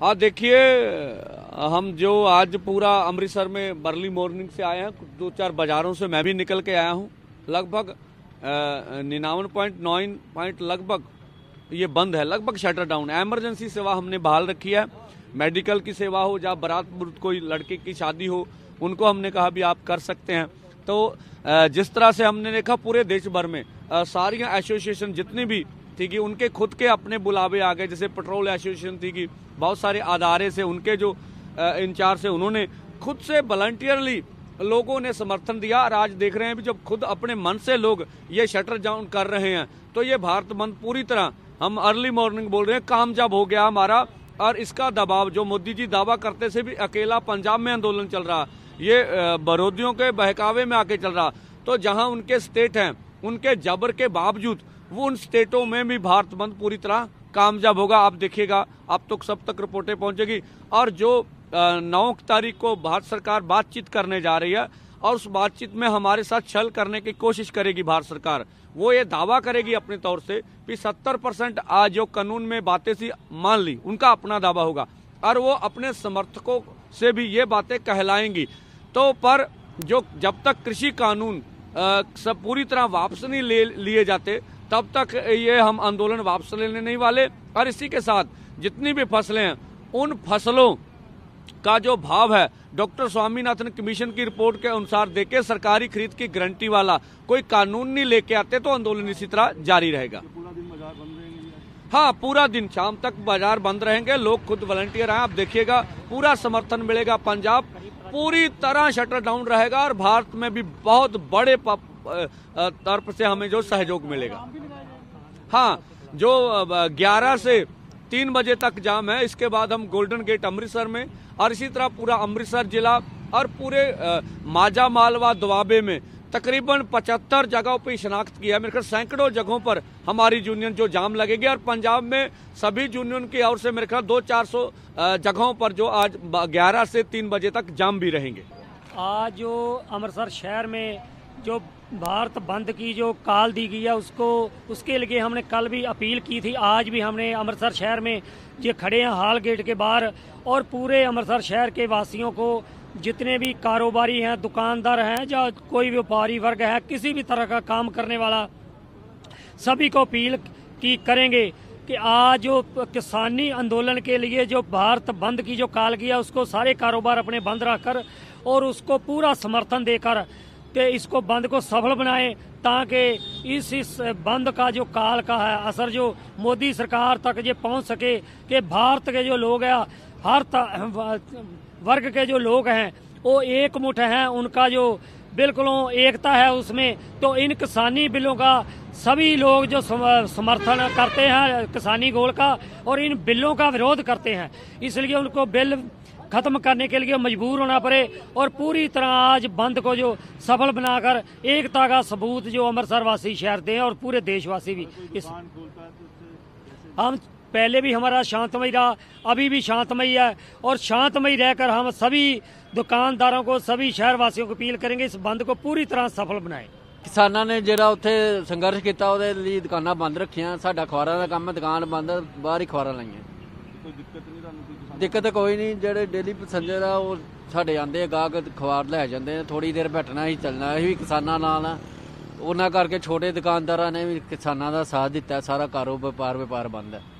हाँ देखिए हम जो आज पूरा अमृतसर में बर्ली मॉर्निंग से आए हैं दो चार बाजारों से मैं भी निकल के आया हूँ लगभग निन्यावन पॉइंट नाइन पॉइंट लगभग ये बंद है लगभग शटर डाउन एमरजेंसी सेवा हमने बहाल रखी है मेडिकल की सेवा हो या बुरत कोई लड़के की शादी हो उनको हमने कहा भी आप कर सकते हैं तो जिस तरह से हमने देखा पूरे देश भर में सारियाँ एसोसिएशन जितनी भी ठीक है उनके खुद के अपने बुलावे आ गए जैसे पेट्रोल एसोसिएशन थी कि बहुत सारे अदारे से उनके जो इंचार्ज से उन्होंने खुद से वॉलंटियरली लोगों ने समर्थन दिया और आज देख रहे हैं भी जब खुद अपने मन से लोग ये शटर डाउन कर रहे हैं तो ये भारत बंद पूरी तरह हम अर्ली मॉर्निंग बोल रहे हैं कामयाब हो गया हमारा और इसका दबाव जो मोदी जी दावा करते से भी अकेला पंजाब में आंदोलन चल रहा ये विरोधियों के बहकावे में आके चल रहा तो जहां उनके स्टेट हैं उनके जबर के बावजूद वो उन स्टेटों में भी भारत बंद पूरी तरह कामयाब होगा आप देखिएगा आप तो सब तक रिपोर्टें पहुंचेगी और जो नौ तारीख को भारत सरकार बातचीत करने जा रही है और उस बातचीत में हमारे साथ छल करने की कोशिश करेगी भारत सरकार वो ये दावा करेगी अपने तौर से कि 70 परसेंट आज जो कानून में बातें थी मान ली उनका अपना दावा होगा और वो अपने समर्थकों से भी ये बातें कहलाएंगी तो पर जो जब तक कृषि कानून आ, सब पूरी तरह वापस नहीं ले लिए जाते तब तक ये हम आंदोलन वापस लेने नहीं वाले और इसी के साथ जितनी भी फसलें हैं उन फसलों का जो भाव है डॉक्टर स्वामीनाथन कमीशन की रिपोर्ट के अनुसार देखे सरकारी खरीद की गारंटी वाला कोई कानून नहीं लेके आते तो आंदोलन इसी तरह जारी रहेगा हाँ पूरा दिन शाम तक बाजार बंद रहेंगे लोग खुद वॉलंटियर हैं आप देखिएगा पूरा समर्थन मिलेगा पंजाब पूरी तरह शटर डाउन रहेगा और भारत में भी बहुत बड़े तरफ से हमें जो सहयोग मिलेगा हाँ जो 11 से तीन बजे तक जाम है इसके बाद हम गोल्डन गेट अमृतसर में और इसी तरह पूरा अमृतसर जिला और पूरे माजा मालवा दुआबे में तकरीबन पचहत्तर जगहों पर शनाख्त किया मेरे ख्याल सैकड़ों जगहों पर हमारी यूनियन जो जाम लगेगी और पंजाब में सभी यूनियन की ओर से मेरे ख्याल दो चार सौ जगहों पर जो आज ग्यारह से तीन बजे तक जाम भी रहेंगे आज जो अमृतसर शहर में जो भारत बंद की जो काल दी गई है उसको उसके लिए हमने कल भी अपील की थी आज भी हमने अमृतसर शहर में ये खड़े हैं हाल गेट के बाहर और पूरे अमृतसर शहर के वासियों को जितने भी कारोबारी हैं दुकानदार हैं या कोई व्यापारी वर्ग है किसी भी तरह का काम करने वाला सभी को अपील की करेंगे कि आज जो किसानी आंदोलन के लिए जो भारत बंद की जो काल किया उसको सारे कारोबार अपने बंद रखकर और उसको पूरा समर्थन देकर ਤੇ इसको बंद को सफल बनाए ਬਣਾਏ इस इस बंद का जो काल का है असर जो मोदी सरकार तक ये पहुंच सके कि भारत के जो लोग हैं हर वर्ग के जो लोग हैं वो एक मुठ हैं उनका जो बिल्कुल एकता है उसमें तो इन किसानी बिलों का सभी लोग जो समर्थन करते हैं किसानी गोल का और इन बिलों का विरोध करते हैं इसलिए उनको बिल खत्म करने के लिए मजबूर होना पड़े और पूरी तरह आज बंद को जो सफल बनाकर एकता का सबूत जो अमृतसर वासी शहर दें और पूरे देशवासी भी इस हम पहले भी हमारा शांतमय रहा अभी भी शांतमय है और शांतमय रहकर हम सभी ਦੁਕਾਨਦਾਰਾਂ ਕੋ ਸਭੀ ਸ਼ਹਿਰ ਵਾਸੀਆਂ ਕੋ ਅਪੀਲ ਕਰਾਂਗੇ ਇਸ ਬੰਦ ਕੋ ਪੂਰੀ ਤਰ੍ਹਾਂ ਸਫਲ ਬਣਾਏ ਕਿਸਾਨਾਂ ਨੇ ਜਿਹੜਾ ਉੱਥੇ ਸੰਘਰਸ਼ ਕੀਤਾ ਉਹਦੇ ਲਈ ਦੁਕਾਨਾਂ ਬੰਦ ਰੱਖੀਆਂ ਸਾਡਾ ਖਵਾਰਾਂ ਦਾ ਕੰਮ ਦੁਕਾਨ ਬੰਦ ਬਾਹਰ ਹੀ ਖਵਾਰਾਂ ਲਾਈਆਂ ਕੋਈ ਦਿੱਕਤ ਨਹੀਂ ਤੁਹਾਨੂੰ ਦਿੱਕਤ ਕੋਈ ਨਹੀਂ ਜਿਹੜੇ ਡੇਲੀ ਪੈਸੰਜਰ ਆ ਉਹ ਸਾਡੇ ਆਂਦੇ ਆ ਗਾਹਕ ਖਵਾਰ ਲੈ ਜਾਂਦੇ ਆ ਥੋੜੀ ਦੇਰ ਬੈਠਣਾ ਹੀ ਚੱਲਣਾ ਇਹ ਵੀ ਕਿਸਾਨਾਂ ਨਾਲ ਆ ਉਹਨਾਂ ਕਰਕੇ ਛੋਟੇ ਦੁਕਾਨਦਾਰਾਂ ਨੇ ਵੀ ਕਿਸਾਨਾਂ ਦਾ ਸਾਥ ਦਿੱਤਾ ਸਾਰਾ ਕਾਰੋਬਾਰ ਵਪਾਰ ਵਪਾਰ ਬੰਦ ਹੈ